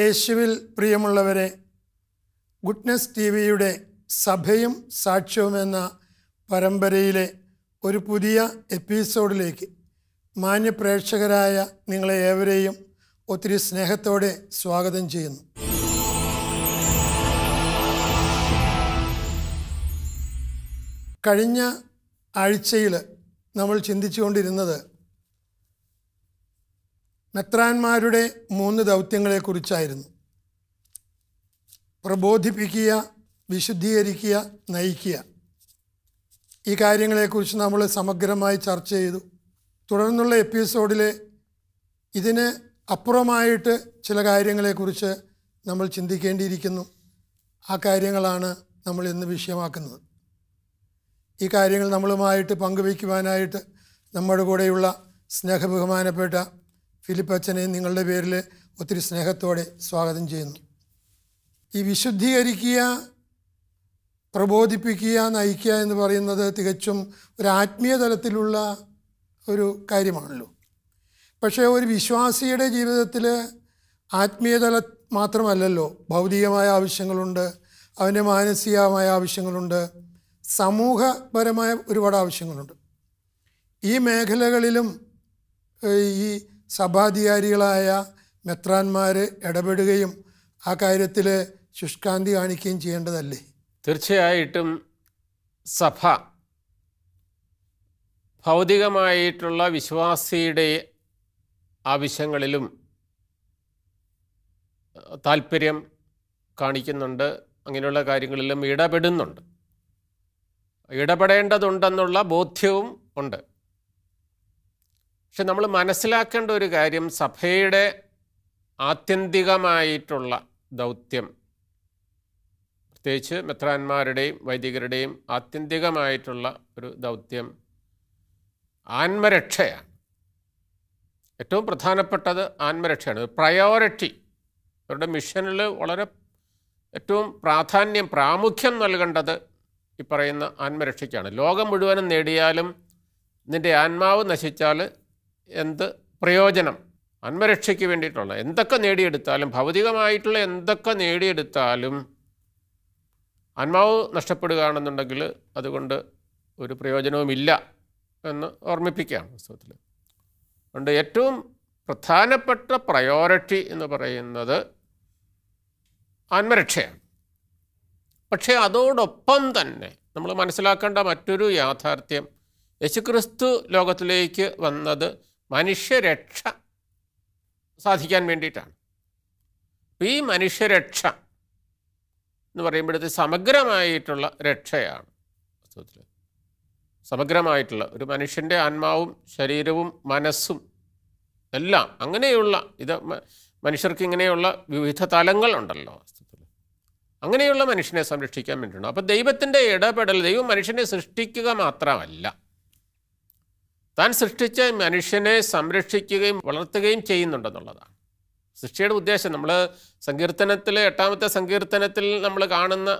യേശുവിൽ പ്രിയമുള്ളവരെ goodness T വിയുടെ സഭയും സാക്ഷ്യവും എന്ന പരമ്പരയിലെ ഒരു പുതിയ എപ്പിസോഡിലേക്ക് മാന്യപ്രേക്ഷകരായ നിങ്ങളെ ഏവരെയും ഒത്തിരി സ്നേഹത്തോടെ സ്വാഗതം ചെയ്യുന്നു കഴിഞ്ഞ ആഴ്ചയിൽ നമ്മൾ ചിന്തിച്ചുകൊണ്ടിരുന്നത് നത്രാന്മാരുടെ മൂന്ന് ദൗത്യങ്ങളെക്കുറിച്ചായിരുന്നു പ്രബോധിപ്പിക്കുക വിശുദ്ധീകരിക്കുക നയിക്കുക ഈ കാര്യങ്ങളെക്കുറിച്ച് നമ്മൾ സമഗ്രമായി ചർച്ച ചെയ്തു തുടർന്നുള്ള എപ്പിസോഡിൽ ഇതിന് അപ്പുറമായിട്ട് ചില കാര്യങ്ങളെക്കുറിച്ച് നമ്മൾ ചിന്തിക്കേണ്ടിയിരിക്കുന്നു ആ കാര്യങ്ങളാണ് നമ്മൾ ഇന്ന് വിഷയമാക്കുന്നത് ഈ കാര്യങ്ങൾ നമ്മളുമായിട്ട് പങ്കുവയ്ക്കുവാനായിട്ട് നമ്മുടെ കൂടെയുള്ള സ്നേഹബഹുമാനപ്പെട്ട ഫിലിപ്പ് അച്ഛനെ നിങ്ങളുടെ പേരിൽ ഒത്തിരി സ്നേഹത്തോടെ സ്വാഗതം ചെയ്യുന്നു ഈ വിശുദ്ധീകരിക്കുക പ്രബോധിപ്പിക്കുക നയിക്കുക എന്ന് പറയുന്നത് തികച്ചും ഒരു ആത്മീയ തലത്തിലുള്ള ഒരു കാര്യമാണല്ലോ പക്ഷേ ഒരു വിശ്വാസിയുടെ ജീവിതത്തിൽ ആത്മീയതല മാത്രമല്ലല്ലോ ഭൗതികമായ ആവശ്യങ്ങളുണ്ട് അവൻ്റെ മാനസികമായ ആവശ്യങ്ങളുണ്ട് സമൂഹപരമായ ഒരുപാട് ആവശ്യങ്ങളുണ്ട് ഈ മേഖലകളിലും ഈ സഭാധികാരികളായ മെത്രാന്മാർ ഇടപെടുകയും ആ കാര്യത്തിൽ ശുഷ്കാന്തി കാണിക്കുകയും ചെയ്യേണ്ടതല്ലേ തീർച്ചയായിട്ടും സഭ ഭൗതികമായിട്ടുള്ള വിശ്വാസിയുടെ ആവശ്യങ്ങളിലും താല്പര്യം കാണിക്കുന്നുണ്ട് അങ്ങനെയുള്ള കാര്യങ്ങളിലും ഇടപെടുന്നുണ്ട് ഇടപെടേണ്ടതുണ്ടെന്നുള്ള ബോധ്യവും ഉണ്ട് പക്ഷെ നമ്മൾ മനസ്സിലാക്കേണ്ട ഒരു കാര്യം സഭയുടെ ആത്യന്തികമായിട്ടുള്ള ദൗത്യം പ്രത്യേകിച്ച് മെത്രാന്മാരുടെയും വൈദികരുടെയും ആത്യന്തികമായിട്ടുള്ള ഒരു ദൗത്യം ആത്മരക്ഷയാണ് ഏറ്റവും പ്രധാനപ്പെട്ടത് ആത്മരക്ഷയാണ് പ്രയോറിറ്റി അവരുടെ മിഷനിൽ വളരെ ഏറ്റവും പ്രാധാന്യം പ്രാമുഖ്യം നൽകേണ്ടത് ഈ പറയുന്ന ആത്മരക്ഷയ്ക്കാണ് ലോകം മുഴുവനും നേടിയാലും നിൻ്റെ ആത്മാവ് നശിച്ചാൽ എന്ത് പ്രയോജനം ആത്മരക്ഷയ്ക്ക് വേണ്ടിയിട്ടുള്ള എന്തൊക്കെ നേടിയെടുത്താലും ഭൗതികമായിട്ടുള്ള എന്തൊക്കെ നേടിയെടുത്താലും ആത്മാവ് നഷ്ടപ്പെടുകയാണെന്നുണ്ടെങ്കിൽ അതുകൊണ്ട് ഒരു പ്രയോജനവുമില്ല എന്ന് ഓർമ്മിപ്പിക്കുകയാണ് പുസ്തകത്തിൽ അതുകൊണ്ട് ഏറ്റവും പ്രധാനപ്പെട്ട പ്രയോറിറ്റി എന്ന് പറയുന്നത് ആത്മരക്ഷയാണ് പക്ഷേ അതോടൊപ്പം തന്നെ നമ്മൾ മനസ്സിലാക്കേണ്ട മറ്റൊരു യാഥാർത്ഥ്യം യേശുക്രിസ്തു ലോകത്തിലേക്ക് വന്നത് മനുഷ്യരക്ഷ സാധിക്കാൻ വേണ്ടിയിട്ടാണ് ഈ മനുഷ്യരക്ഷ എന്ന് പറയുമ്പോഴത്തെ സമഗ്രമായിട്ടുള്ള രക്ഷയാണ് സമഗ്രമായിട്ടുള്ള ഒരു മനുഷ്യൻ്റെ ആത്മാവും ശരീരവും മനസ്സും എല്ലാം അങ്ങനെയുള്ള ഇത് മനുഷ്യർക്ക് ഇങ്ങനെയുള്ള വിവിധ തലങ്ങളുണ്ടല്ലോ വസ്തുത്തിൽ അങ്ങനെയുള്ള മനുഷ്യനെ സംരക്ഷിക്കാൻ വേണ്ടിയിട്ടുണ്ട് അപ്പോൾ ദൈവത്തിൻ്റെ ഇടപെടൽ ദൈവം മനുഷ്യനെ സൃഷ്ടിക്കുക മാത്രമല്ല താൻ സൃഷ്ടിച്ച മനുഷ്യനെ സംരക്ഷിക്കുകയും വളർത്തുകയും ചെയ്യുന്നുണ്ടെന്നുള്ളതാണ് സൃഷ്ടിയുടെ ഉദ്ദേശം നമ്മൾ സങ്കീർത്തനത്തിൽ എട്ടാമത്തെ സങ്കീർത്തനത്തിൽ നമ്മൾ കാണുന്ന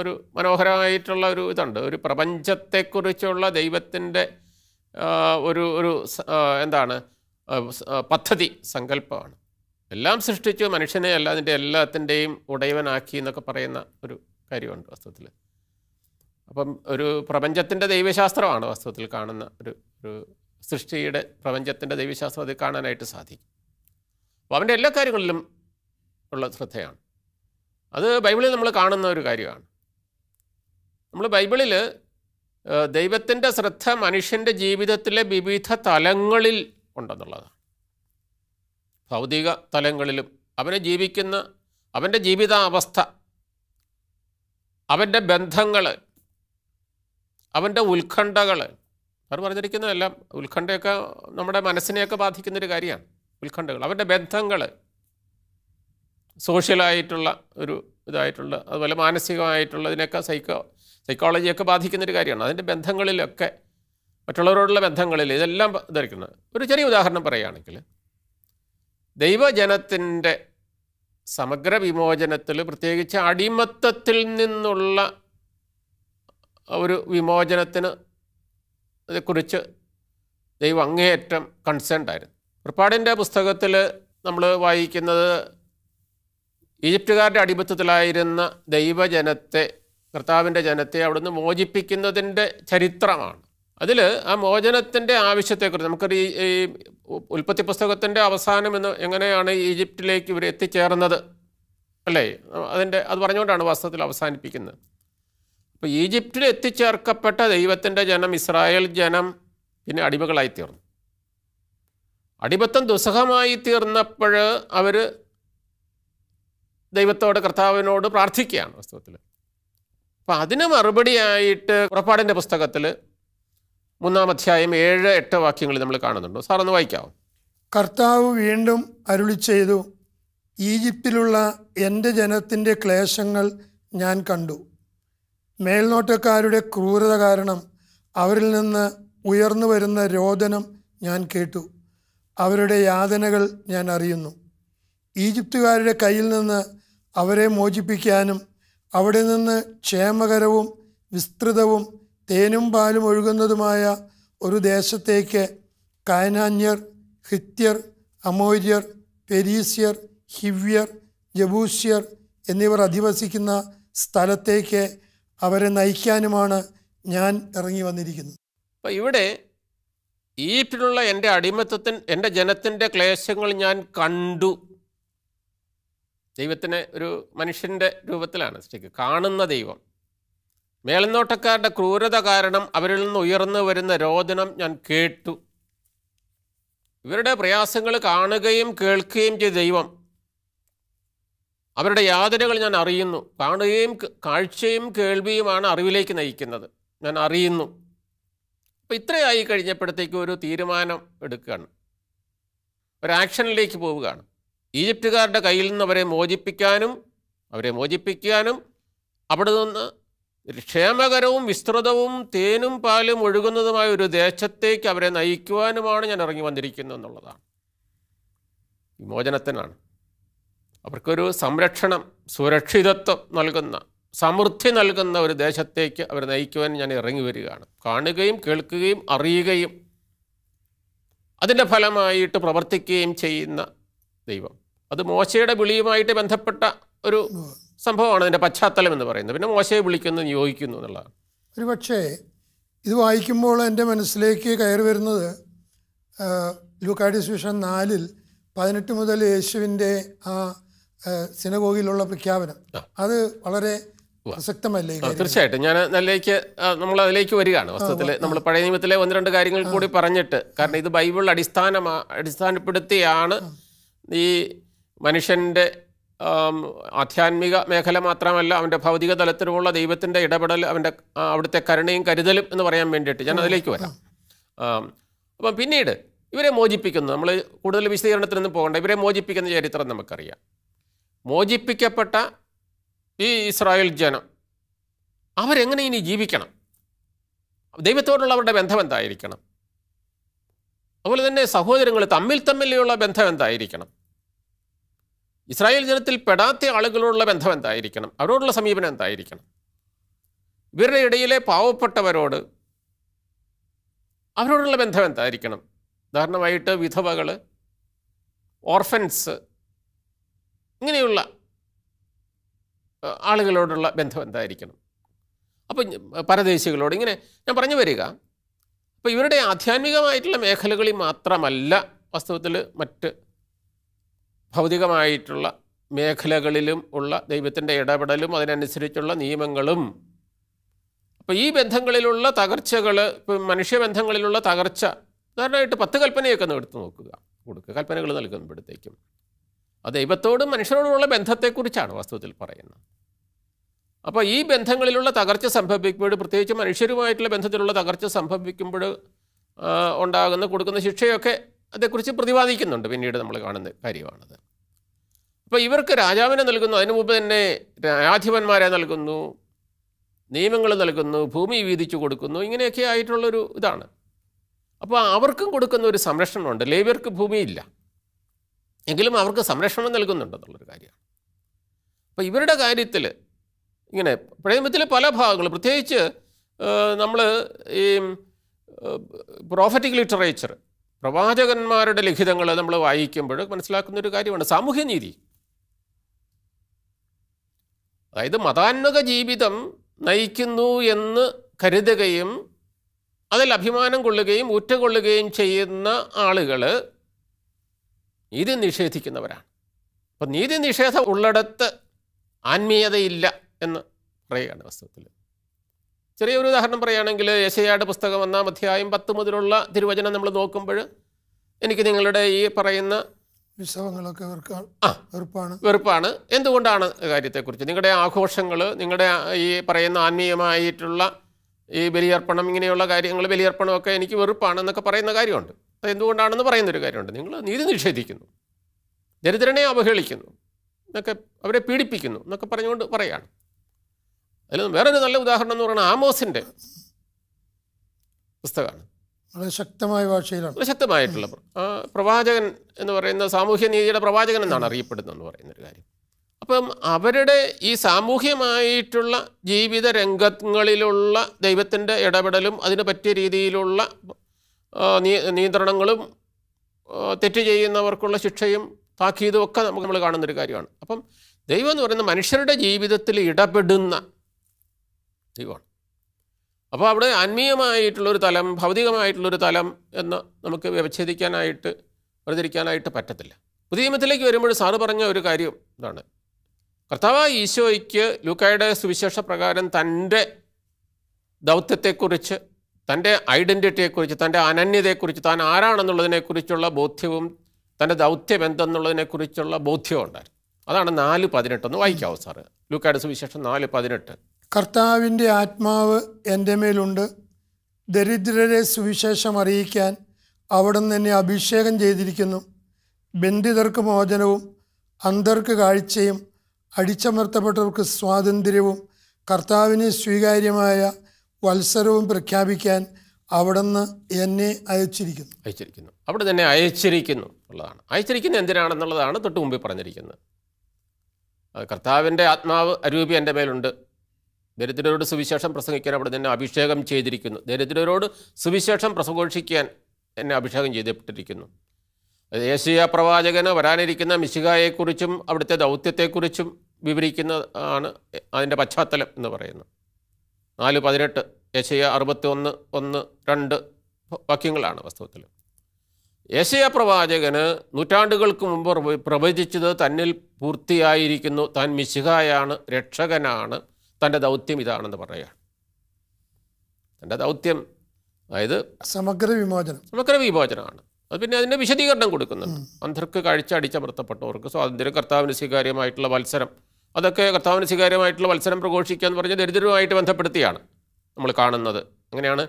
ഒരു മനോഹരമായിട്ടുള്ള ഒരു ഇതുണ്ട് ഒരു പ്രപഞ്ചത്തെക്കുറിച്ചുള്ള ദൈവത്തിൻ്റെ ഒരു ഒരു എന്താണ് പദ്ധതി സങ്കല്പമാണ് എല്ലാം സൃഷ്ടിച്ചു മനുഷ്യനെ അതിൻ്റെ എല്ലാത്തിൻ്റെയും ഉടയവനാക്കി എന്നൊക്കെ പറയുന്ന ഒരു കാര്യമുണ്ട് വസ്തുത്തിൽ അപ്പം ഒരു പ്രപഞ്ചത്തിൻ്റെ ദൈവശാസ്ത്രമാണ് വസ്തുത്തിൽ കാണുന്ന ഒരു ഒരു സൃഷ്ടിയുടെ പ്രപഞ്ചത്തിൻ്റെ ദൈവശാസ്ത്രം അത് കാണാനായിട്ട് സാധിക്കും അപ്പോൾ അവൻ്റെ എല്ലാ കാര്യങ്ങളിലും ഉള്ള ശ്രദ്ധയാണ് അത് ബൈബിളിൽ നമ്മൾ കാണുന്ന ഒരു കാര്യമാണ് നമ്മൾ ബൈബിളിൽ ദൈവത്തിൻ്റെ ശ്രദ്ധ മനുഷ്യൻ്റെ ജീവിതത്തിലെ വിവിധ തലങ്ങളിൽ ഉണ്ടെന്നുള്ളതാണ് ഭൗതിക തലങ്ങളിലും അവനെ ജീവിക്കുന്ന അവൻ്റെ ജീവിതാവസ്ഥ അവൻ്റെ ബന്ധങ്ങൾ അവൻ്റെ ഉത്കണ്ഠകൾ സാർ പറഞ്ഞിരിക്കുന്നതെല്ലാം ഉത്കണ്ഠയൊക്കെ നമ്മുടെ മനസ്സിനെയൊക്കെ ബാധിക്കുന്നൊരു കാര്യമാണ് ഉത്കണ്ഠകൾ അവരുടെ ബന്ധങ്ങൾ സോഷ്യലായിട്ടുള്ള ഒരു ഇതായിട്ടുള്ള അതുപോലെ മാനസികമായിട്ടുള്ളതിനൊക്കെ സൈക്കോ സൈക്കോളജിയൊക്കെ ബാധിക്കുന്നൊരു കാര്യമാണ് അതിൻ്റെ ബന്ധങ്ങളിലൊക്കെ മറ്റുള്ളവരോടുള്ള ബന്ധങ്ങളിൽ ഇതെല്ലാം ഇതായിരിക്കുന്നത് ഒരു ചെറിയ ഉദാഹരണം പറയുകയാണെങ്കിൽ ദൈവജനത്തിൻ്റെ സമഗ്ര വിമോചനത്തിൽ പ്രത്യേകിച്ച് അടിമത്തത്തിൽ നിന്നുള്ള ഒരു വിമോചനത്തിന് അതേക്കുറിച്ച് ദൈവം അങ്ങേയറ്റം കൺസേൺഡ് ആയിരുന്നു പുറപ്പാടിൻ്റെ പുസ്തകത്തിൽ നമ്മൾ വായിക്കുന്നത് ഈജിപ്തുകാരുടെ അടിമത്തത്തിലായിരുന്ന ദൈവജനത്തെ കർത്താവിൻ്റെ ജനത്തെ അവിടുന്ന് മോചിപ്പിക്കുന്നതിൻ്റെ ചരിത്രമാണ് അതിൽ ആ മോചനത്തിൻ്റെ ആവശ്യത്തെക്കുറിച്ച് നമുക്കൊരു ഈ ഉൽപ്പത്തി പുസ്തകത്തിൻ്റെ അവസാനം എന്ന് എങ്ങനെയാണ് ഈജിപ്തിലേക്ക് ഇവർ എത്തിച്ചേർന്നത് അല്ലേ അതിൻ്റെ അത് പറഞ്ഞുകൊണ്ടാണ് വാസ്തവത്തിൽ അവസാനിപ്പിക്കുന്നത് അപ്പോൾ ഈജിപ്തിൽ എത്തിച്ചേർക്കപ്പെട്ട ദൈവത്തിൻ്റെ ജനം ഇസ്രായേൽ ജനം പിന്നെ അടിമകളായി തീർന്നു അടിമത്തം ദുസ്സഹമായി തീർന്നപ്പോൾ അവർ ദൈവത്തോട് കർത്താവിനോട് പ്രാർത്ഥിക്കുകയാണ് വാസ്തവത്തിൽ അപ്പം അതിന് മറുപടിയായിട്ട് പുറപ്പാടിൻ്റെ പുസ്തകത്തിൽ മൂന്നാം അധ്യായം ഏഴ് എട്ട് വാക്യങ്ങൾ നമ്മൾ കാണുന്നുണ്ട് സാറൊന്ന് വായിക്കാവോ കർത്താവ് വീണ്ടും അരുളി ചെയ്തു ഈജിപ്തിലുള്ള എൻ്റെ ജനത്തിൻ്റെ ക്ലേശങ്ങൾ ഞാൻ കണ്ടു മേൽനോട്ടക്കാരുടെ ക്രൂരത കാരണം അവരിൽ നിന്ന് ഉയർന്നു വരുന്ന രോദനം ഞാൻ കേട്ടു അവരുടെ യാതനകൾ ഞാൻ അറിയുന്നു ഈജിപ്തുകാരുടെ കയ്യിൽ നിന്ന് അവരെ മോചിപ്പിക്കാനും അവിടെ നിന്ന് ക്ഷേമകരവും വിസ്തൃതവും തേനും പാലും ഒഴുകുന്നതുമായ ഒരു ദേശത്തേക്ക് കായനാന്യർ ഹിത്യർ അമോര്യർ പെരീസ്യർ ഹിവ്യർ ജബൂസ്യർ എന്നിവർ അധിവസിക്കുന്ന സ്ഥലത്തേക്ക് അവരെ നയിക്കാനുമാണ് ഞാൻ ഇറങ്ങി വന്നിരിക്കുന്നത് അപ്പോൾ ഇവിടെ ഈജിപ്തിലുള്ള എൻ്റെ അടിമത്തത്തിൻ എൻ്റെ ജനത്തിൻ്റെ ക്ലേശങ്ങൾ ഞാൻ കണ്ടു ദൈവത്തിനെ ഒരു മനുഷ്യൻ്റെ രൂപത്തിലാണ് ശരിക്കും കാണുന്ന ദൈവം മേൽനോട്ടക്കാരുടെ ക്രൂരത കാരണം അവരിൽ നിന്ന് ഉയർന്നു വരുന്ന രോദനം ഞാൻ കേട്ടു ഇവരുടെ പ്രയാസങ്ങൾ കാണുകയും കേൾക്കുകയും ചെയ്ത ദൈവം അവരുടെ യാതനകൾ ഞാൻ അറിയുന്നു കാണുകയും കാഴ്ചയും കേൾവിയുമാണ് അറിവിലേക്ക് നയിക്കുന്നത് ഞാൻ അറിയുന്നു അപ്പോൾ ഇത്രയായി കഴിഞ്ഞപ്പോഴത്തേക്ക് ഒരു തീരുമാനം എടുക്കുകയാണ് ഒരാക്ഷനിലേക്ക് പോവുകയാണ് ഈജിപ്തുകാരുടെ കയ്യിൽ നിന്ന് അവരെ മോചിപ്പിക്കാനും അവരെ മോചിപ്പിക്കാനും അവിടെ നിന്ന് ക്ഷേമകരവും വിസ്തൃതവും തേനും പാലും ഒഴുകുന്നതുമായ ഒരു ദേശത്തേക്ക് അവരെ നയിക്കുവാനുമാണ് ഞാൻ ഇറങ്ങി വന്നിരിക്കുന്നത് എന്നുള്ളതാണ് വിമോചനത്തിനാണ് അവർക്കൊരു സംരക്ഷണം സുരക്ഷിതത്വം നൽകുന്ന സമൃദ്ധി നൽകുന്ന ഒരു ദേശത്തേക്ക് അവർ നയിക്കുവാൻ ഞാൻ ഇറങ്ങി വരികയാണ് കാണുകയും കേൾക്കുകയും അറിയുകയും അതിൻ്റെ ഫലമായിട്ട് പ്രവർത്തിക്കുകയും ചെയ്യുന്ന ദൈവം അത് മോശയുടെ വിളിയുമായിട്ട് ബന്ധപ്പെട്ട ഒരു സംഭവമാണ് അതിൻ്റെ പശ്ചാത്തലം എന്ന് പറയുന്നത് പിന്നെ മോശയെ വിളിക്കുന്നു നിയോഗിക്കുന്നു എന്നുള്ളതാണ് ഒരുപക്ഷേ ഇത് വായിക്കുമ്പോൾ എൻ്റെ മനസ്സിലേക്ക് കയറി വരുന്നത് ലൂക്കാഡിസ് വിഷൻ നാലിൽ പതിനെട്ട് മുതൽ യേശുവിൻ്റെ ആ സിനഗോഗിലുള്ള പ്രഖ്യാപനം അത് വളരെ പ്രസക്തമല്ലേ തീർച്ചയായിട്ടും ഞാൻ നല്ലേക്ക് നമ്മൾ അതിലേക്ക് വരികയാണ് വസ്തുത്തിൽ നമ്മൾ പഴയ നിയമത്തിലെ ഒന്ന് രണ്ട് കാര്യങ്ങൾ കൂടി പറഞ്ഞിട്ട് കാരണം ഇത് ബൈബിൾ അടിസ്ഥാന അടിസ്ഥാനപ്പെടുത്തിയാണ് ഈ മനുഷ്യൻ്റെ ആധ്യാത്മിക മേഖല മാത്രമല്ല അവൻ്റെ ഭൗതിക തലത്തിലുമുള്ള ദൈവത്തിൻ്റെ ഇടപെടൽ അവൻ്റെ അവിടുത്തെ കരുണയും കരുതലും എന്ന് പറയാൻ വേണ്ടിയിട്ട് ഞാൻ അതിലേക്ക് വരാം അപ്പം പിന്നീട് ഇവരെ മോചിപ്പിക്കുന്നു നമ്മൾ കൂടുതൽ വിശദീകരണത്തിനൊന്നും പോകണ്ട ഇവരെ മോചിപ്പിക്കുന്ന ചരിത്രം നമുക്കറിയാം മോചിപ്പിക്കപ്പെട്ട ഈ ഇസ്രായേൽ ജനം അവരെങ്ങനെ ഇനി ജീവിക്കണം ദൈവത്തോടുള്ള അവരുടെ ബന്ധം എന്തായിരിക്കണം അതുപോലെ തന്നെ സഹോദരങ്ങൾ തമ്മിൽ തമ്മിലുള്ള ബന്ധം എന്തായിരിക്കണം ഇസ്രായേൽ ജനത്തിൽ പെടാത്ത ആളുകളോടുള്ള ബന്ധം എന്തായിരിക്കണം അവരോടുള്ള സമീപനം എന്തായിരിക്കണം ഇവരുടെ ഇടയിലെ പാവപ്പെട്ടവരോട് അവരോടുള്ള ബന്ധം എന്തായിരിക്കണം ഉദാഹരണമായിട്ട് വിധവകൾ ഓർഫൻസ് ഇങ്ങനെയുള്ള ആളുകളോടുള്ള ബന്ധം എന്തായിരിക്കണം അപ്പം പരദേശികളോട് ഇങ്ങനെ ഞാൻ പറഞ്ഞു വരിക അപ്പോൾ ഇവരുടെ ആധ്യാത്മികമായിട്ടുള്ള മേഖലകളിൽ മാത്രമല്ല വാസ്തവത്തിൽ മറ്റ് ഭൗതികമായിട്ടുള്ള മേഖലകളിലും ഉള്ള ദൈവത്തിൻ്റെ ഇടപെടലും അതിനനുസരിച്ചുള്ള നിയമങ്ങളും അപ്പോൾ ഈ ബന്ധങ്ങളിലുള്ള തകർച്ചകൾ ഇപ്പം മനുഷ്യബന്ധങ്ങളിലുള്ള തകർച്ച ഉദാഹരണമായിട്ട് പത്ത് കൽപ്പനയൊക്കെ ഒന്ന് എടുത്ത് നോക്കുക കൊടുക്കുക കൽപ്പനകൾ നൽകുമ്പോഴത്തേക്കും ദൈവത്തോടും മനുഷ്യരോടുമുള്ള ബന്ധത്തെക്കുറിച്ചാണ് വാസ്തവത്തിൽ പറയുന്നത് അപ്പോൾ ഈ ബന്ധങ്ങളിലുള്ള തകർച്ച സംഭവിക്കുമ്പോൾ പ്രത്യേകിച്ച് മനുഷ്യരുമായിട്ടുള്ള ബന്ധത്തിലുള്ള തകർച്ച സംഭവിക്കുമ്പോൾ ഉണ്ടാകുന്ന കൊടുക്കുന്ന ശിക്ഷയൊക്കെ അതേക്കുറിച്ച് പ്രതിപാദിക്കുന്നുണ്ട് പിന്നീട് നമ്മൾ കാണുന്ന കാര്യമാണത് അപ്പോൾ ഇവർക്ക് രാജാവിനെ നൽകുന്നു അതിനു മുമ്പ് തന്നെ രാജാധിപന്മാരെ നൽകുന്നു നിയമങ്ങൾ നൽകുന്നു ഭൂമി വീതിച്ചു കൊടുക്കുന്നു ഇങ്ങനെയൊക്കെ ആയിട്ടുള്ളൊരു ഇതാണ് അപ്പോൾ അവർക്കും കൊടുക്കുന്ന ഒരു സംരക്ഷണമുണ്ട് ലേബർക്ക് ഭൂമിയില്ല എങ്കിലും അവർക്ക് സംരക്ഷണം നൽകുന്നുണ്ടെന്നുള്ളൊരു കാര്യമാണ് അപ്പോൾ ഇവരുടെ കാര്യത്തിൽ ഇങ്ങനെ പ്രേമത്തിലെ പല ഭാഗങ്ങളും പ്രത്യേകിച്ച് നമ്മൾ ഈ പ്രോഫറ്റിക് ലിറ്ററേച്ചർ പ്രവാചകന്മാരുടെ ലിഖിതങ്ങൾ നമ്മൾ വായിക്കുമ്പോൾ മനസ്സിലാക്കുന്ന ഒരു കാര്യമാണ് സാമൂഹ്യനീതി അതായത് മതാന്മക ജീവിതം നയിക്കുന്നു എന്ന് കരുതുകയും അതിൽ അഭിമാനം കൊള്ളുകയും ഉറ്റകൊള്ളുകയും ചെയ്യുന്ന ആളുകൾ നീതി നിഷേധിക്കുന്നവരാണ് അപ്പം നീതി നിഷേധം ഉള്ളിടത്ത് ആത്മീയതയില്ല എന്ന് പറയുകയാണ് വസ്തുവത്തിൽ ചെറിയൊരു ഉദാഹരണം പറയുകയാണെങ്കിൽ യശയാട് പുസ്തകം ഒന്നാം അധ്യായം പത്ത് മുതലുള്ള തിരുവചനം നമ്മൾ നോക്കുമ്പോൾ എനിക്ക് നിങ്ങളുടെ ഈ പറയുന്ന ഉത്സവങ്ങളൊക്കെ വെറുപ്പാണ് വെറുപ്പാണ് എന്തുകൊണ്ടാണ് കാര്യത്തെക്കുറിച്ച് നിങ്ങളുടെ ആഘോഷങ്ങൾ നിങ്ങളുടെ ഈ പറയുന്ന ആത്മീയമായിട്ടുള്ള ഈ ബലിയർപ്പണം ഇങ്ങനെയുള്ള കാര്യങ്ങൾ ബലിയർപ്പണമൊക്കെ എനിക്ക് വെറുപ്പാണ് എന്നൊക്കെ പറയുന്ന കാര്യമുണ്ട് അതെന്തുകൊണ്ടാണെന്ന് പറയുന്നൊരു കാര്യമുണ്ട് നിങ്ങൾ നീതി നിഷേധിക്കുന്നു ദരിദ്രനെ അവഹേളിക്കുന്നു എന്നൊക്കെ അവരെ പീഡിപ്പിക്കുന്നു എന്നൊക്കെ പറഞ്ഞുകൊണ്ട് പറയുകയാണ് അതിൽ വേറൊരു നല്ല ഉദാഹരണം എന്ന് പറയുന്നത് ആമോസിൻ്റെ പുസ്തകമാണ് വളരെ ശക്തമായ ഭാഷയിലാണ് ശക്തമായിട്ടുള്ള പ്രവാചകൻ എന്ന് പറയുന്ന സാമൂഹ്യ നീതിയുടെ പ്രവാചകൻ എന്നാണ് അറിയപ്പെടുന്നതെന്ന് പറയുന്നൊരു കാര്യം അപ്പം അവരുടെ ഈ സാമൂഹ്യമായിട്ടുള്ള ജീവിത രംഗങ്ങളിലുള്ള ദൈവത്തിൻ്റെ ഇടപെടലും അതിന് പറ്റിയ രീതിയിലുള്ള നിയന്ത്രണങ്ങളും തെറ്റ് ചെയ്യുന്നവർക്കുള്ള ശിക്ഷയും താക്കീതും ഒക്കെ നമുക്ക് നമ്മൾ കാണുന്നൊരു കാര്യമാണ് അപ്പം ദൈവം എന്ന് പറയുന്ന മനുഷ്യരുടെ ജീവിതത്തിൽ ഇടപെടുന്ന ദൈവമാണ് അപ്പോൾ അവിടെ ആത്മീയമായിട്ടുള്ളൊരു തലം ഭൗതികമായിട്ടുള്ളൊരു തലം എന്ന് നമുക്ക് വ്യവച്ഛേദിക്കാനായിട്ട് വേർതിരിക്കാനായിട്ട് പറ്റത്തില്ല പുതിയ നിയമത്തിലേക്ക് വരുമ്പോൾ സാറ് പറഞ്ഞ ഒരു കാര്യം ഇതാണ് കർത്താവ് ഈശോയ്ക്ക് ലൂക്കായുടെ സുവിശേഷ പ്രകാരം തൻ്റെ ദൗത്യത്തെക്കുറിച്ച് തൻ്റെ ഐഡൻറ്റിറ്റിയെക്കുറിച്ച് തൻ്റെ അനന്യതയെക്കുറിച്ച് താൻ ആരാണെന്നുള്ളതിനെക്കുറിച്ചുള്ള ബോധ്യവും തൻ്റെ ദൗത്യം എന്തെന്നുള്ളതിനെക്കുറിച്ചുള്ള ബോധ്യവും ഉണ്ടായിരുന്നു അതാണ് നാല് പതിനെട്ടൊന്ന് വായിക്കാവോ സാറ് ലൂക്കാട് സുവിശേഷം നാല് പതിനെട്ട് കർത്താവിൻ്റെ ആത്മാവ് എൻ്റെ മേലുണ്ട് ദരിദ്രരെ സുവിശേഷം അറിയിക്കാൻ അവിടുന്ന് എന്നെ അഭിഷേകം ചെയ്തിരിക്കുന്നു ബന്ധിതർക്ക് മോചനവും അന്തർക്ക് കാഴ്ചയും അടിച്ചമർത്തപ്പെട്ടവർക്ക് സ്വാതന്ത്ര്യവും കർത്താവിന് സ്വീകാര്യമായ വത്സരവും പ്രഖ്യാപിക്കാൻ അവിടുന്ന് എന്നെ അയച്ചിരിക്കുന്നു അയച്ചിരിക്കുന്നു അവിടെ തന്നെ അയച്ചിരിക്കുന്നു ഉള്ളതാണ് അയച്ചിരിക്കുന്നത് എന്തിനാണെന്നുള്ളതാണ് തൊട്ട് മുമ്പിൽ പറഞ്ഞിരിക്കുന്നത് കർത്താവിൻ്റെ ആത്മാവ് അരൂപി എൻ്റെ മേലുണ്ട് ദരിദ്രരോട് സുവിശേഷം പ്രസംഗിക്കാൻ അവിടെ തന്നെ അഭിഷേകം ചെയ്തിരിക്കുന്നു ദരിദ്രരോട് സുവിശേഷം പ്രസംഗോഷിക്കാൻ എന്നെ അഭിഷേകം ചെയ്തിട്ടിരിക്കുന്നു ദേശീയ പ്രവാചകന് വരാനിരിക്കുന്ന മിശികായെക്കുറിച്ചും അവിടുത്തെ ദൗത്യത്തെക്കുറിച്ചും വിവരിക്കുന്ന ആണ് അതിൻ്റെ പശ്ചാത്തലം എന്ന് പറയുന്നത് നാല് പതിനെട്ട് യശയ അറുപത്തി ഒന്ന് ഒന്ന് രണ്ട് വാക്യങ്ങളാണ് വാസ്തവത്തിൽ യശയ പ്രവാചകന് നൂറ്റാണ്ടുകൾക്ക് മുമ്പ് പ്രവചിച്ചത് തന്നിൽ പൂർത്തിയായിരിക്കുന്നു താൻ മിശിഹായാണ് രക്ഷകനാണ് തൻ്റെ ദൗത്യം ഇതാണെന്ന് പറയുകയാണ് തൻ്റെ ദൗത്യം അതായത് സമഗ്ര വിമോചനം സമഗ്ര വിമോചനമാണ് അത് പിന്നെ അതിൻ്റെ വിശദീകരണം കൊടുക്കുന്നുണ്ട് അന്ധർക്ക് കാഴ്ച അടിച്ചമർത്തപ്പെട്ടവർക്ക് സ്വാതന്ത്ര്യം കർത്താവിന് സ്വീകാര്യമായിട്ടുള്ള മത്സരം അതൊക്കെ കർത്താവിന് സ്വീകാര്യമായിട്ടുള്ള മത്സരം പ്രഘോഷിക്കുക എന്ന് പറഞ്ഞ് ദരിദ്രരുമായിട്ട് ബന്ധപ്പെടുത്തിയാണ് നമ്മൾ കാണുന്നത് അങ്ങനെയാണ്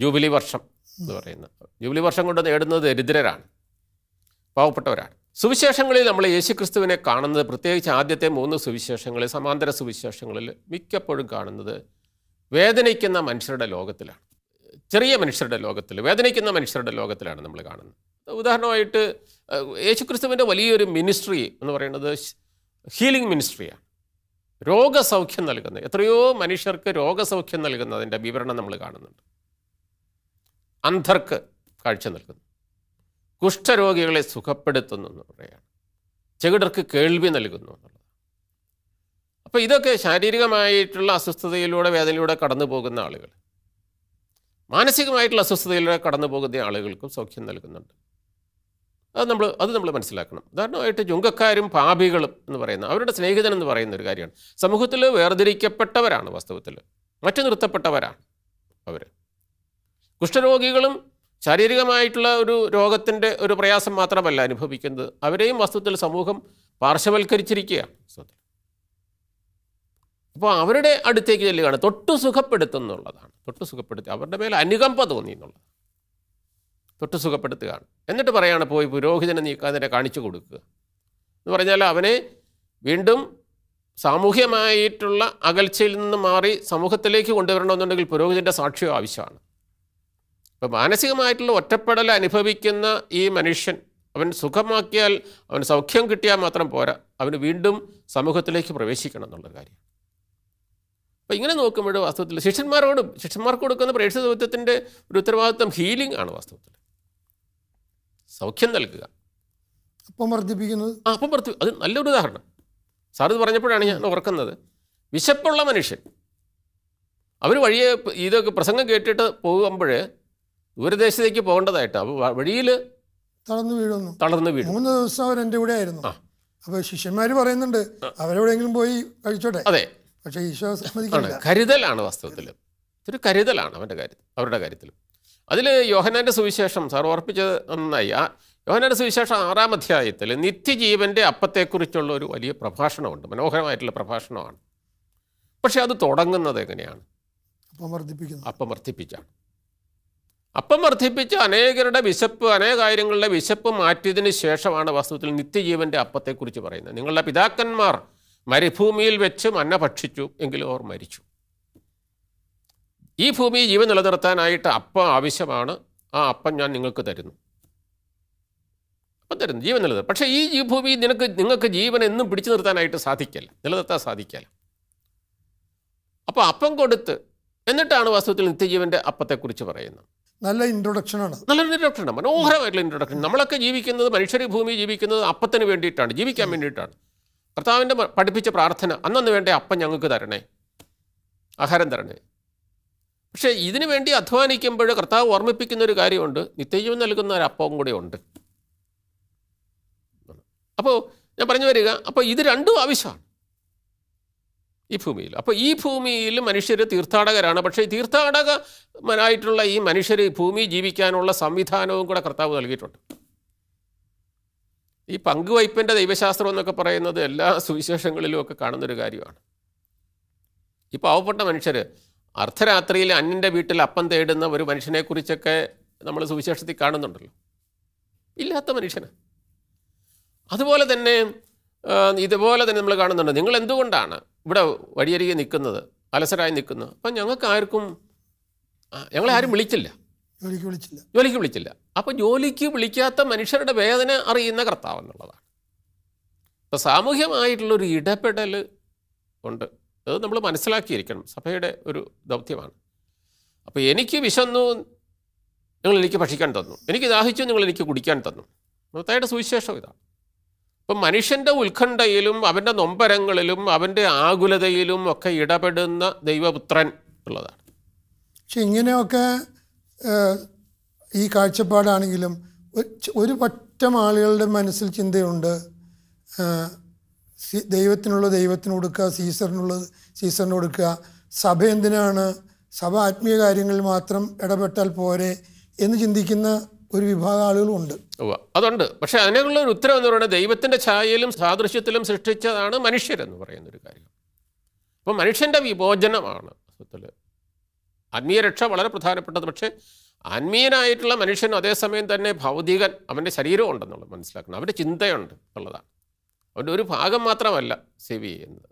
ജൂബിലി വർഷം എന്ന് പറയുന്നത് ജൂബിലി വർഷം കൊണ്ട് നേടുന്നത് ദരിദ്രരാണ് പാവപ്പെട്ടവരാണ് സുവിശേഷങ്ങളിൽ നമ്മൾ യേശുക്രിസ്തുവിനെ കാണുന്നത് പ്രത്യേകിച്ച് ആദ്യത്തെ മൂന്ന് സുവിശേഷങ്ങളിൽ സമാന്തര സുവിശേഷങ്ങളിൽ മിക്കപ്പോഴും കാണുന്നത് വേദനിക്കുന്ന മനുഷ്യരുടെ ലോകത്തിലാണ് ചെറിയ മനുഷ്യരുടെ ലോകത്തിൽ വേദനിക്കുന്ന മനുഷ്യരുടെ ലോകത്തിലാണ് നമ്മൾ കാണുന്നത് ഉദാഹരണമായിട്ട് യേശുക്രിസ്തുവിൻ്റെ വലിയൊരു മിനിസ്ട്രി എന്ന് പറയുന്നത് ഹീലിംഗ് മിനിസ്ട്രിയാണ് രോഗസൗഖ്യം നൽകുന്നത് എത്രയോ മനുഷ്യർക്ക് രോഗസൗഖ്യം നൽകുന്നതിൻ്റെ വിവരണം നമ്മൾ കാണുന്നുണ്ട് അന്ധർക്ക് കാഴ്ച നൽകുന്നു കുഷ്ഠരോഗികളെ സുഖപ്പെടുത്തുന്നു എന്ന് പറയുകയാണ് ചെകിടർക്ക് കേൾവി നൽകുന്നു എന്നുള്ളത് അപ്പോൾ ഇതൊക്കെ ശാരീരികമായിട്ടുള്ള അസ്വസ്ഥതയിലൂടെ വേദനയിലൂടെ കടന്നു പോകുന്ന ആളുകൾ മാനസികമായിട്ടുള്ള അസ്വസ്ഥതയിലൂടെ കടന്നു പോകുന്ന ആളുകൾക്കും സൗഖ്യം നൽകുന്നുണ്ട് അത് നമ്മൾ അത് നമ്മൾ മനസ്സിലാക്കണം ഉദാഹരണമായിട്ട് ചുങ്കക്കാരും പാപികളും എന്ന് പറയുന്ന അവരുടെ സ്നേഹിതൻ എന്ന് പറയുന്ന ഒരു കാര്യമാണ് സമൂഹത്തിൽ വേർതിരിക്കപ്പെട്ടവരാണ് വാസ്തവത്തിൽ മറ്റു നിർത്തപ്പെട്ടവരാണ് അവർ കുഷ്ഠരോഗികളും ശാരീരികമായിട്ടുള്ള ഒരു രോഗത്തിൻ്റെ ഒരു പ്രയാസം മാത്രമല്ല അനുഭവിക്കുന്നത് അവരെയും വസ്തുത്തിൽ സമൂഹം പാർശ്വവൽക്കരിച്ചിരിക്കുകയാണ് അപ്പോൾ അവരുടെ അടുത്തേക്ക് ചെല്ലുകയാണ് തൊട്ട് സുഖപ്പെടുത്തുന്നുള്ളതാണ് തൊട്ട് സുഖപ്പെടുത്തി അവരുടെ മേലെ അനുകമ്പ തോന്നി എന്നുള്ളതാണ് തൊട്ട് സുഖപ്പെടുത്തുകയാണ് എന്നിട്ട് പറയുകയാണ് പോയി പുരോഹിതനെ നീക്കാതിനെ കാണിച്ചു കൊടുക്കുക എന്ന് പറഞ്ഞാൽ അവനെ വീണ്ടും സാമൂഹ്യമായിട്ടുള്ള അകൽച്ചയിൽ നിന്ന് മാറി സമൂഹത്തിലേക്ക് കൊണ്ടുവരണമെന്നുണ്ടെങ്കിൽ പുരോഹിതൻ്റെ സാക്ഷ്യം ആവശ്യമാണ് അപ്പോൾ മാനസികമായിട്ടുള്ള ഒറ്റപ്പെടൽ അനുഭവിക്കുന്ന ഈ മനുഷ്യൻ അവൻ സുഖമാക്കിയാൽ അവൻ സൗഖ്യം കിട്ടിയാൽ മാത്രം പോരാ അവന് വീണ്ടും സമൂഹത്തിലേക്ക് പ്രവേശിക്കണം എന്നുള്ള കാര്യം അപ്പോൾ ഇങ്ങനെ നോക്കുമ്പോൾ വാസ്തവത്തിൽ ശിഷ്യന്മാരോടും ശിഷ്യന്മാർക്ക് കൊടുക്കുന്ന പ്രേക്ഷിതത്വത്തിൻ്റെ ഒരു ഉത്തരവാദിത്വം ഹീലിംഗ് ആണ് വാസ്തവത്തിൽ സൗഖ്യം നൽകുക അപ്പം വർദ്ധിപ്പിക്കുന്നത് ആ അപ്പം വർദ്ധി അത് നല്ലൊരു ഉദാഹരണം സാർ ഇത് പറഞ്ഞപ്പോഴാണ് ഞാൻ ഓർക്കുന്നത് വിശപ്പുള്ള മനുഷ്യൻ അവർ വഴിയെ ഇതൊക്കെ പ്രസംഗം കേട്ടിട്ട് പോകുമ്പോൾ ദൂരദേശത്തേക്ക് പോകേണ്ടതായിട്ട് അപ്പോൾ വഴിയിൽ തളർന്നു വീഴുന്നു തളർന്നു വീഴും മൂന്ന് ദിവസം അവർ എൻ്റെ കൂടെ ആയിരുന്നു അപ്പോൾ ശിഷ്യന്മാർ പറയുന്നുണ്ട് അവരെവിടെയെങ്കിലും പോയി കഴിച്ചോട്ടെ അതെ പക്ഷേ ഈശോ സമ്മതിക്കില്ല കരുതലാണ് വാസ്തവത്തിൽ ഇതൊരു കരുതലാണ് അവൻ്റെ കാര്യത്തിൽ അവരുടെ കാര്യത്തിൽ അതിൽ യോഹനാൻ്റെ സുവിശേഷം സാർ ഓർപ്പിച്ചത് നന്നായി ആ യോഹനാൻ്റെ സുവിശേഷം ആറാം അധ്യായത്തിൽ നിത്യജീവൻ്റെ അപ്പത്തെക്കുറിച്ചുള്ള ഒരു വലിയ പ്രഭാഷണമുണ്ട് മനോഹരമായിട്ടുള്ള പ്രഭാഷണമാണ് പക്ഷേ അത് തുടങ്ങുന്നത് എങ്ങനെയാണ് അപ്പം വർദ്ധിപ്പിക്കുന്നു അപ്പം വർദ്ധിപ്പിച്ചാണ് അപ്പം അനേകരുടെ വിശപ്പ് അനേക കാര്യങ്ങളുടെ വിശപ്പ് മാറ്റിയതിന് ശേഷമാണ് വാസ്തവത്തിൽ നിത്യജീവൻ്റെ അപ്പത്തെക്കുറിച്ച് പറയുന്നത് നിങ്ങളുടെ പിതാക്കന്മാർ മരുഭൂമിയിൽ വെച്ച് മന്ന ഭക്ഷിച്ചു എങ്കിലും അവർ മരിച്ചു ഈ ഭൂമി ജീവൻ നിലനിർത്താനായിട്ട് അപ്പം ആവശ്യമാണ് ആ അപ്പം ഞാൻ നിങ്ങൾക്ക് തരുന്നു അപ്പം തരുന്നു ജീവൻ നിലനിർത്തും പക്ഷേ ഈ ഈ ഭൂമി നിനക്ക് നിങ്ങൾക്ക് ജീവൻ എന്നും പിടിച്ചു നിർത്താനായിട്ട് സാധിക്കല്ല നിലനിർത്താൻ സാധിക്കല്ല അപ്പോൾ അപ്പം കൊടുത്ത് എന്നിട്ടാണ് വാസ്തവത്തിൽ നിത്യജീവൻ്റെ അപ്പത്തെക്കുറിച്ച് പറയുന്നത് നല്ല ഇൻട്രൊഡക്ഷനാണ് നല്ല ഇൻട്രൊഡക്ഷനാണ് മനോഹരമായിട്ടുള്ള ഇൻട്രൊഡക്ഷൻ നമ്മളൊക്കെ ജീവിക്കുന്നത് മനുഷ്യരെ ഭൂമി ജീവിക്കുന്നത് അപ്പത്തിന് വേണ്ടിയിട്ടാണ് ജീവിക്കാൻ വേണ്ടിയിട്ടാണ് കർത്താവിൻ്റെ പഠിപ്പിച്ച പ്രാർത്ഥന അന്നന്ന് വേണ്ട അപ്പം ഞങ്ങൾക്ക് തരണേ ആഹാരം തരണേ പക്ഷേ ഇതിനു വേണ്ടി അധ്വാനിക്കുമ്പോൾ കർത്താവ് ഓർമ്മിപ്പിക്കുന്ന ഒരു കാര്യമുണ്ട് നിത്യജീവം നൽകുന്ന ഒരു അപ്പം കൂടെ ഉണ്ട് അപ്പോൾ ഞാൻ പറഞ്ഞു വരിക അപ്പോൾ ഇത് രണ്ടും ആവശ്യമാണ് ഈ ഭൂമിയിൽ അപ്പോൾ ഈ ഭൂമിയിൽ മനുഷ്യർ തീർത്ഥാടകരാണ് പക്ഷേ ഈ തീർത്ഥാടകമാരായിട്ടുള്ള ഈ മനുഷ്യർ ഈ ഭൂമി ജീവിക്കാനുള്ള സംവിധാനവും കൂടെ കർത്താവ് നൽകിയിട്ടുണ്ട് ഈ പങ്കുവയ്പ്പിൻ്റെ ദൈവശാസ്ത്രം എന്നൊക്കെ പറയുന്നത് എല്ലാ സുവിശേഷങ്ങളിലും ഒക്കെ കാണുന്നൊരു കാര്യമാണ് ഈ പാവപ്പെട്ട മനുഷ്യർ അർദ്ധരാത്രിയിൽ അന്യൻ്റെ വീട്ടിൽ അപ്പം തേടുന്ന ഒരു മനുഷ്യനെക്കുറിച്ചൊക്കെ നമ്മൾ സുവിശേഷത്തിൽ കാണുന്നുണ്ടല്ലോ ഇല്ലാത്ത മനുഷ്യന് അതുപോലെ തന്നെ ഇതുപോലെ തന്നെ നമ്മൾ കാണുന്നുണ്ട് നിങ്ങൾ എന്തുകൊണ്ടാണ് ഇവിടെ വഴിയരികെ നിൽക്കുന്നത് അലസരായി നിൽക്കുന്നത് അപ്പം ഞങ്ങൾക്ക് ആർക്കും ഞങ്ങളെ ആരും വിളിച്ചില്ല ജോലിക്ക് വിളിച്ചില്ല ജോലിക്ക് വിളിച്ചില്ല അപ്പോൾ ജോലിക്ക് വിളിക്കാത്ത മനുഷ്യരുടെ വേദന അറിയുന്ന കർത്താവ് എന്നുള്ളതാണ് അപ്പോൾ സാമൂഹ്യമായിട്ടുള്ളൊരു ഇടപെടൽ ഉണ്ട് അത് നമ്മൾ മനസ്സിലാക്കിയിരിക്കണം സഭയുടെ ഒരു ദൗത്യമാണ് അപ്പോൾ എനിക്ക് വിശന്നു നിങ്ങൾ എനിക്ക് ഭക്ഷിക്കാൻ തന്നു എനിക്ക് ദാഹിച്ചു നിങ്ങൾ എനിക്ക് കുടിക്കാൻ തന്നു മത്തായുടെ സുവിശേഷം ഇതാണ് അപ്പം മനുഷ്യൻ്റെ ഉത്കണ്ഠയിലും അവൻ്റെ നൊമ്പരങ്ങളിലും അവൻ്റെ ആകുലതയിലും ഒക്കെ ഇടപെടുന്ന ദൈവപുത്രൻ ഉള്ളതാണ് പക്ഷെ ഇങ്ങനെയൊക്കെ ഈ കാഴ്ചപ്പാടാണെങ്കിലും ഒരു പറ്റം ആളുകളുടെ മനസ്സിൽ ചിന്തയുണ്ട് ദൈവത്തിനുള്ള ദൈവത്തിന് കൊടുക്കുക സീസറിനുള്ള സീസറിന് കൊടുക്കുക സഭ എന്തിനാണ് സഭ ആത്മീയ കാര്യങ്ങളിൽ മാത്രം ഇടപെട്ടാൽ പോരെ എന്ന് ചിന്തിക്കുന്ന ഒരു വിഭാഗം ആളുകളുണ്ട് അതുണ്ട് പക്ഷേ അതിനുള്ള ഒരു ഉത്തരം എന്ന് പറയുന്നത് ദൈവത്തിൻ്റെ ഛായയിലും സാദൃശ്യത്തിലും സൃഷ്ടിച്ചതാണ് മനുഷ്യരെന്ന് പറയുന്ന ഒരു കാര്യം അപ്പോൾ മനുഷ്യൻ്റെ വിമോചനമാണ് അസത്തിൽ ആത്മീയ രക്ഷ വളരെ പ്രധാനപ്പെട്ടത് പക്ഷേ ആത്മീയനായിട്ടുള്ള മനുഷ്യൻ അതേസമയം തന്നെ ഭൗതികൻ അവൻ്റെ ഉണ്ടെന്നുള്ളത് മനസ്സിലാക്കണം അവൻ്റെ ചിന്തയുണ്ട് എന്നുള്ളതാണ് അവൻ്റെ ഒരു ഭാഗം മാത്രമല്ല സേവ് ചെയ്യുന്നത്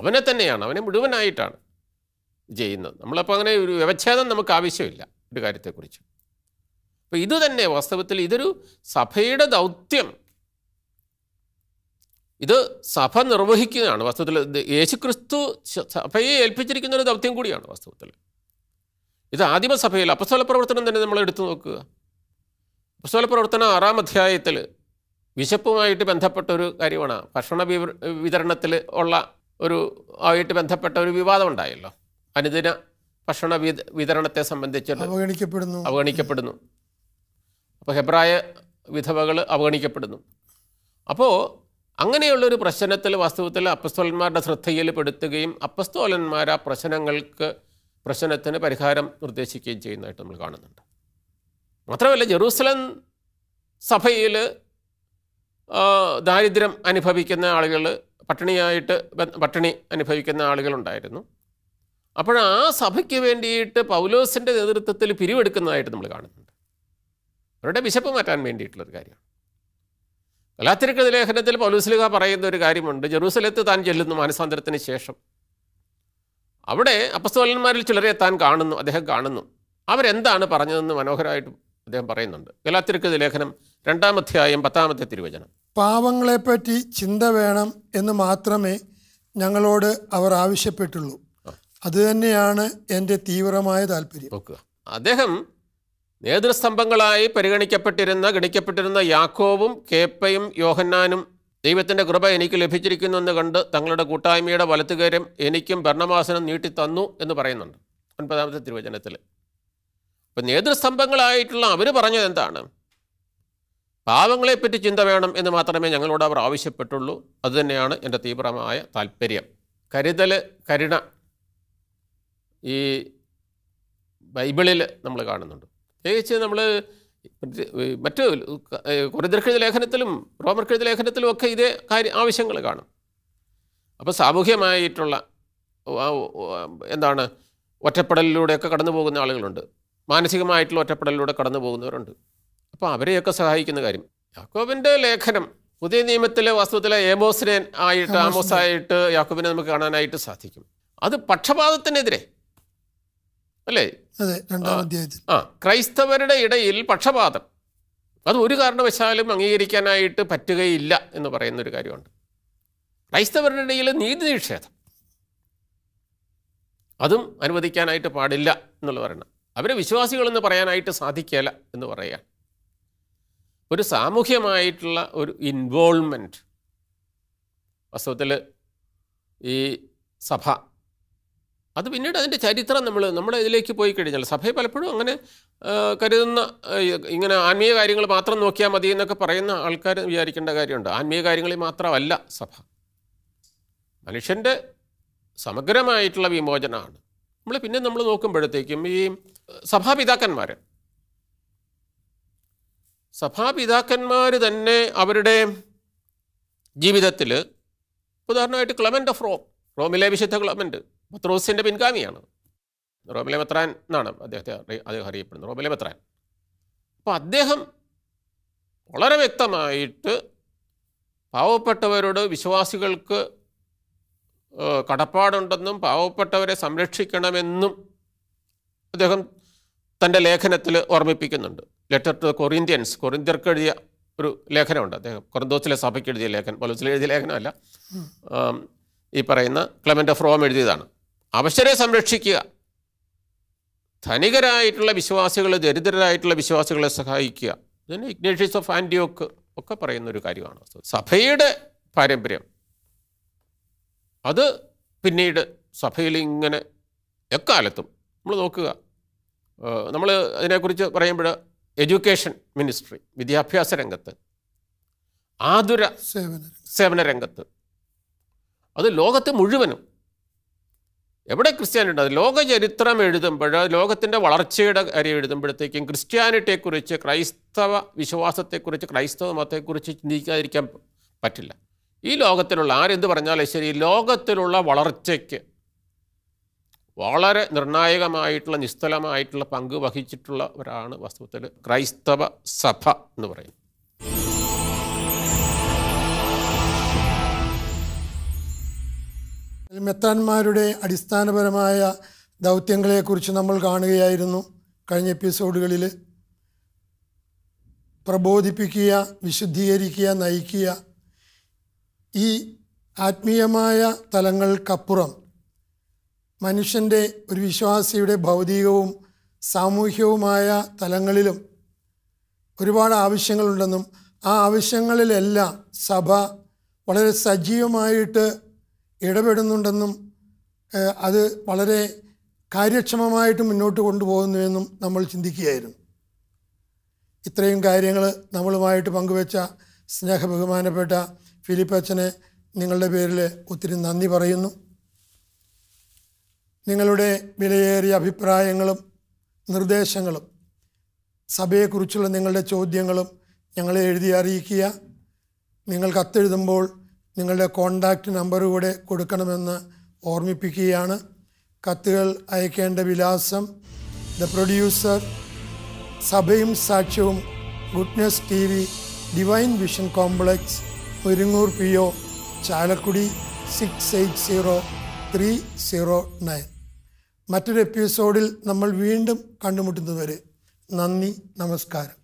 അവനെ തന്നെയാണ് അവനെ മുഴുവനായിട്ടാണ് ചെയ്യുന്നത് നമ്മളപ്പോൾ അങ്ങനെ ഒരു വ്യവച്ഛേദം നമുക്ക് ആവശ്യമില്ല ഒരു കാര്യത്തെക്കുറിച്ച് അപ്പോൾ ഇത് തന്നെ വാസ്തവത്തിൽ ഇതൊരു സഭയുടെ ദൗത്യം ഇത് സഭ നിർവഹിക്കുന്നതാണ് വാസ്തവത്തിൽ യേശുക്രിസ്തു സഭയെ ഏൽപ്പിച്ചിരിക്കുന്ന ഒരു ദൗത്യം കൂടിയാണ് വാസ്തവത്തിൽ ഇത് ആദിമസഭയിൽ അപസ്വല പ്രവർത്തനം തന്നെ നമ്മൾ എടുത്തു നോക്കുക അപസ്വല പ്രവർത്തനം ആറാം അധ്യായത്തിൽ വിശപ്പുമായിട്ട് ബന്ധപ്പെട്ട ഒരു കാര്യമാണ് ഭക്ഷണ വിതരണത്തിൽ ഉള്ള ഒരു ആയിട്ട് ബന്ധപ്പെട്ട ഒരു വിവാദം ഉണ്ടായല്ലോ അനുദിന ഭക്ഷണ വിതരണത്തെ സംബന്ധിച്ചിട്ട് അവഗണിക്കപ്പെടുന്നു അവഗണിക്കപ്പെടുന്നു അപ്പോൾ ഹെബ്രായ വിധവകൾ അവഗണിക്കപ്പെടുന്നു അപ്പോൾ അങ്ങനെയുള്ളൊരു പ്രശ്നത്തിൽ വാസ്തവത്തിൽ അപ്പസ്തോലന്മാരുടെ ശ്രദ്ധയിൽ പെടുത്തുകയും അപ്പസ്തോലന്മാർ ആ പ്രശ്നങ്ങൾക്ക് പ്രശ്നത്തിന് പരിഹാരം നിർദ്ദേശിക്കുകയും ചെയ്യുന്നതായിട്ട് നമ്മൾ കാണുന്നുണ്ട് മാത്രമല്ല ജെറൂസലം സഭയിൽ ദാരിദ്ര്യം അനുഭവിക്കുന്ന ആളുകൾ പട്ടിണിയായിട്ട് പട്ടിണി അനുഭവിക്കുന്ന ആളുകളുണ്ടായിരുന്നു അപ്പോൾ ആ സഭയ്ക്ക് വേണ്ടിയിട്ട് പൗലോസിൻ്റെ നേതൃത്വത്തിൽ പിരിവെടുക്കുന്നതായിട്ട് നമ്മൾ കാണുന്നുണ്ട് അവരുടെ വിശപ്പ് മാറ്റാൻ വേണ്ടിയിട്ടുള്ളൊരു കാര്യമാണ് കലാത്തിരക്കത് ലേഖനത്തിൽ പൗലോസ്ലിക പറയുന്ന ഒരു കാര്യമുണ്ട് ജെറൂസലത്ത് താൻ ചെല്ലുന്നു മാനസാന്തരത്തിന് ശേഷം അവിടെ അപ്പസ്തോലന്മാരിൽ ചിലരെ താൻ കാണുന്നു അദ്ദേഹം കാണുന്നു അവരെന്താണ് പറഞ്ഞതെന്ന് മനോഹരമായിട്ട് അദ്ദേഹം പറയുന്നുണ്ട് ഗലാത്തിരക്കത് ലേഖനം രണ്ടാമധ്യായം പത്താമത്തെ തിരുവചനം പാവങ്ങളെപ്പറ്റി ചിന്ത വേണം എന്ന് മാത്രമേ ഞങ്ങളോട് അവർ ആവശ്യപ്പെട്ടുള്ളൂ അതുതന്നെയാണ് എൻ്റെ തീവ്രമായ താല്പര്യം അദ്ദേഹം നേതൃസ്തംഭങ്ങളായി പരിഗണിക്കപ്പെട്ടിരുന്ന ഗണിക്കപ്പെട്ടിരുന്ന യാക്കോവും കേപ്പയും യോഹന്നാനും ദൈവത്തിൻ്റെ കൃപ എനിക്ക് ലഭിച്ചിരിക്കുന്നു എന്ന് കണ്ട് തങ്ങളുടെ കൂട്ടായ്മയുടെ വലത്തുകേരം എനിക്കും ഭരണമാസനം നീട്ടിത്തന്നു എന്ന് പറയുന്നുണ്ട് ഒൻപതാമത്തെ തിരുവചനത്തിൽ അപ്പം നേതൃസ്തംഭങ്ങളായിട്ടുള്ള അവർ പറഞ്ഞത് എന്താണ് പാവങ്ങളെപ്പറ്റി ചിന്ത വേണം എന്ന് മാത്രമേ ഞങ്ങളോട് അവർ ആവശ്യപ്പെട്ടുള്ളൂ അതുതന്നെയാണ് എൻ്റെ തീവ്രമായ താല്പര്യം കരുതൽ കരുണ ഈ ബൈബിളിൽ നമ്മൾ കാണുന്നുണ്ട് പ്രത്യേകിച്ച് നമ്മൾ മറ്റു കുറിദ്രക്കഴുത ലേഖനത്തിലും റോമർക്കഴുത ലേഖനത്തിലും ഒക്കെ ഇതേ കാര്യ ആവശ്യങ്ങൾ കാണും അപ്പോൾ സാമൂഹ്യമായിട്ടുള്ള എന്താണ് ഒറ്റപ്പെടലിലൂടെയൊക്കെ കടന്നു പോകുന്ന ആളുകളുണ്ട് മാനസികമായിട്ടുള്ള ഒറ്റപ്പെടലിലൂടെ കടന്നു പോകുന്നവരുണ്ട് അപ്പോൾ അവരെയൊക്കെ സഹായിക്കുന്ന കാര്യം യാക്കോബിൻ്റെ ലേഖനം പുതിയ നിയമത്തിലെ വാസ്തവത്തിലെ ഏമോസിനെ ആയിട്ട് ആമോസായിട്ട് യാക്കോബിനെ നമുക്ക് കാണാനായിട്ട് സാധിക്കും അത് പക്ഷപാതത്തിനെതിരെ അല്ലേ ആ ക്രൈസ്തവരുടെ ഇടയിൽ പക്ഷപാതം അത് ഒരു കാരണവശാലും അംഗീകരിക്കാനായിട്ട് പറ്റുകയില്ല എന്ന് പറയുന്ന ഒരു കാര്യമുണ്ട് ക്രൈസ്തവരുടെ ഇടയിൽ നീതി നിഷേധം അതും അനുവദിക്കാനായിട്ട് പാടില്ല എന്നുള്ള പറയണം അവരെ വിശ്വാസികളെന്ന് പറയാനായിട്ട് സാധിക്കില്ല എന്ന് പറയുക ഒരു സാമൂഹ്യമായിട്ടുള്ള ഒരു ഇൻവോൾവ്മെൻറ്റ് വാസ്തവത്തിൽ ഈ സഭ അത് പിന്നീട് അതിൻ്റെ ചരിത്രം നമ്മൾ നമ്മുടെ ഇതിലേക്ക് പോയി കഴിഞ്ഞാൽ സഭയെ പലപ്പോഴും അങ്ങനെ കരുതുന്ന ഇങ്ങനെ ആത്മീയ കാര്യങ്ങൾ മാത്രം നോക്കിയാൽ മതി എന്നൊക്കെ പറയുന്ന ആൾക്കാർ വിചാരിക്കേണ്ട കാര്യമുണ്ട് ആത്മീയ കാര്യങ്ങളിൽ മാത്രമല്ല സഭ മനുഷ്യൻ്റെ സമഗ്രമായിട്ടുള്ള വിമോചനമാണ് നമ്മൾ പിന്നെ നമ്മൾ നോക്കുമ്പോഴത്തേക്കും ഈ സഭാപിതാക്കന്മാർ സഭാപിതാക്കന്മാർ തന്നെ അവരുടെ ജീവിതത്തിൽ ഉദാഹരണമായിട്ട് ക്ലമൻ്റ് ഓഫ് റോം റോമിലെ വിശുദ്ധ ക്ലമൻ്റ് പത്രോസിൻ്റെ പിൻഗാമിയാണ് റോമിലെ മെത്രാൻ എന്നാണ് അദ്ദേഹത്തെ അദ്ദേഹം അറിയപ്പെടുന്നത് റോമിലെ മെത്രാൻ അപ്പോൾ അദ്ദേഹം വളരെ വ്യക്തമായിട്ട് പാവപ്പെട്ടവരോട് വിശ്വാസികൾക്ക് കടപ്പാടുണ്ടെന്നും പാവപ്പെട്ടവരെ സംരക്ഷിക്കണമെന്നും അദ്ദേഹം തൻ്റെ ലേഖനത്തിൽ ഓർമ്മിപ്പിക്കുന്നുണ്ട് ലെറ്റർ ടു കൊറിന്ത്യൻസ് കൊറിന്ത്യർക്ക് എഴുതിയ ഒരു ലേഖനമുണ്ട് അദ്ദേഹം കൊറന്തോസിലെ സഭയ്ക്ക് എഴുതിയ ലേഖനം കൊലസിൽ എഴുതിയ ലേഖനമല്ല ഈ പറയുന്ന ക്ലമൻ്റ് ഓഫ് റോം എഴുതിയതാണ് അവശരെ സംരക്ഷിക്കുക ധനികരായിട്ടുള്ള വിശ്വാസികളെ ദരിദ്രരായിട്ടുള്ള വിശ്വാസികളെ സഹായിക്കുക ഇതിന് ഇഗ്നേഷ്യസ് ഓഫ് ആൻറ്റിയോക്ക് ഒക്കെ പറയുന്ന ഒരു കാര്യമാണ് സഭയുടെ പാരമ്പര്യം അത് പിന്നീട് സഭയിൽ ഇങ്ങനെ എക്കാലത്തും നമ്മൾ നോക്കുക നമ്മൾ അതിനെക്കുറിച്ച് പറയുമ്പോൾ എഡ്യൂക്കേഷൻ മിനിസ്ട്രി വിദ്യാഭ്യാസ രംഗത്ത് ആതുര സേവന രംഗത്ത് അത് ലോകത്ത് മുഴുവനും എവിടെ ക്രിസ്ത്യാനിറ്റി അത് ലോക ചരിത്രം എഴുതുമ്പോൾ ലോകത്തിൻ്റെ വളർച്ചയുടെ കാര്യം എഴുതുമ്പോഴത്തേക്കും ക്രിസ്ത്യാനിറ്റിയെക്കുറിച്ച് ക്രൈസ്തവ വിശ്വാസത്തെക്കുറിച്ച് ക്രൈസ്തവ മതത്തെക്കുറിച്ച് ചിന്തിക്കാതിരിക്കാൻ പറ്റില്ല ഈ ലോകത്തിലുള്ള ആരെന്ത് പറഞ്ഞാലും ശരി ലോകത്തിലുള്ള വളർച്ചയ്ക്ക് വളരെ നിർണായകമായിട്ടുള്ള നിസ്തലമായിട്ടുള്ള പങ്ക് വഹിച്ചിട്ടുള്ളവരാണ് വസ്തുവത്തിൽ ക്രൈസ്തവ സഭ എന്ന് പറയുന്നത് മെത്താന്മാരുടെ അടിസ്ഥാനപരമായ ദൗത്യങ്ങളെക്കുറിച്ച് നമ്മൾ കാണുകയായിരുന്നു കഴിഞ്ഞ എപ്പിസോഡുകളിൽ പ്രബോധിപ്പിക്കുക വിശുദ്ധീകരിക്കുക നയിക്കുക ഈ ആത്മീയമായ തലങ്ങൾക്കപ്പുറം മനുഷ്യൻ്റെ ഒരു വിശ്വാസിയുടെ ഭൗതികവും സാമൂഹ്യവുമായ തലങ്ങളിലും ഒരുപാട് ആവശ്യങ്ങളുണ്ടെന്നും ആ ആവശ്യങ്ങളിലെല്ലാം സഭ വളരെ സജീവമായിട്ട് ഇടപെടുന്നുണ്ടെന്നും അത് വളരെ കാര്യക്ഷമമായിട്ട് മുന്നോട്ട് കൊണ്ടുപോകുന്നുവെന്നും നമ്മൾ ചിന്തിക്കുകയായിരുന്നു ഇത്രയും കാര്യങ്ങൾ നമ്മളുമായിട്ട് ബഹുമാനപ്പെട്ട സ്നേഹബഹുമാനപ്പെട്ട ഫിലിപ്പച്ചനെ നിങ്ങളുടെ പേരിൽ ഒത്തിരി നന്ദി പറയുന്നു നിങ്ങളുടെ വിലയേറിയ അഭിപ്രായങ്ങളും നിർദ്ദേശങ്ങളും സഭയെക്കുറിച്ചുള്ള നിങ്ങളുടെ ചോദ്യങ്ങളും ഞങ്ങളെ എഴുതി അറിയിക്കുക നിങ്ങൾ കത്തെഴുതുമ്പോൾ നിങ്ങളുടെ കോണ്ടാക്റ്റ് നമ്പർ കൂടെ കൊടുക്കണമെന്ന് ഓർമ്മിപ്പിക്കുകയാണ് കത്തുകൾ അയക്കേണ്ട വിലാസം ദ പ്രൊഡ്യൂസർ സഭയും സാക്ഷ്യവും goodness T V divine vision complex ഒരുങ്ങൂർ P O Chalakudy six eight zero three zero nine മറ്റൊരു എപ്പിസോഡിൽ നമ്മൾ വീണ്ടും കണ്ടുമുട്ടുന്നതുവരെ നന്ദി നമസ്കാരം